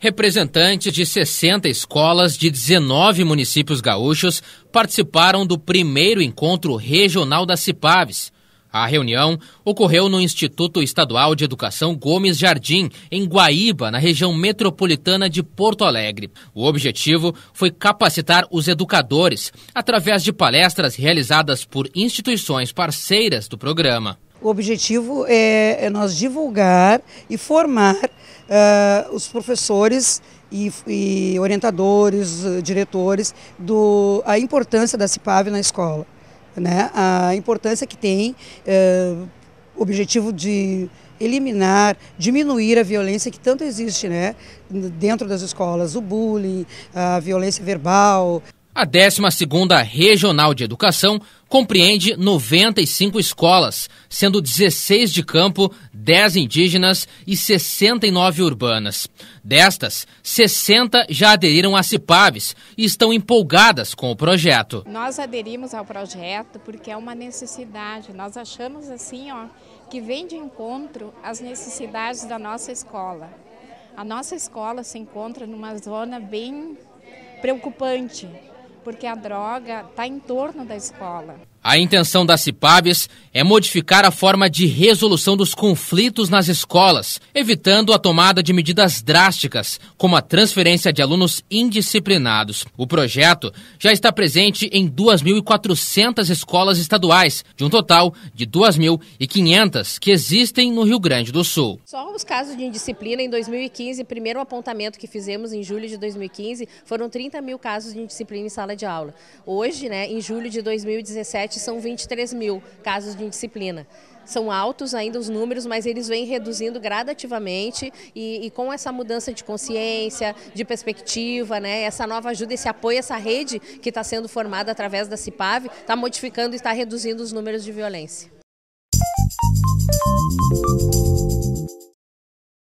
Representantes de 60 escolas de 19 municípios gaúchos participaram do primeiro encontro regional da CIPAVES. A reunião ocorreu no Instituto Estadual de Educação Gomes Jardim, em Guaíba, na região metropolitana de Porto Alegre. O objetivo foi capacitar os educadores através de palestras realizadas por instituições parceiras do programa. O objetivo é, é nós divulgar e formar uh, os professores e, e, orientadores, diretores, do, a importância da CIPAV na escola. Né? A importância que tem, uh, objetivo de eliminar, diminuir a violência que tanto existe né? dentro das escolas, o bullying, a violência verbal. A 12 Regional de Educação compreende 95 escolas, sendo 16 de campo, 10 indígenas e 69 urbanas. Destas, 60 já aderiram à CIPAVES e estão empolgadas com o projeto. Nós aderimos ao projeto porque é uma necessidade. Nós achamos assim, ó, que vem de encontro às necessidades da nossa escola. A nossa escola se encontra numa zona bem preocupante, porque a droga está em torno da escola. A intenção da CIPABES é modificar a forma de resolução dos conflitos nas escolas, evitando a tomada de medidas drásticas, como a transferência de alunos indisciplinados. O projeto já está presente em 2.400 escolas estaduais, de um total de 2.500 que existem no Rio Grande do Sul. Só os casos de indisciplina em 2015, primeiro apontamento que fizemos em julho de 2015, foram 30 mil casos de indisciplina em sala de aula. Hoje, né, em julho de 2017, são 23 mil casos de indisciplina são altos ainda os números, mas eles vêm reduzindo gradativamente e, e, com essa mudança de consciência, de perspectiva, né, essa nova ajuda, esse apoio, essa rede que está sendo formada através da CIPAV, está modificando e está reduzindo os números de violência.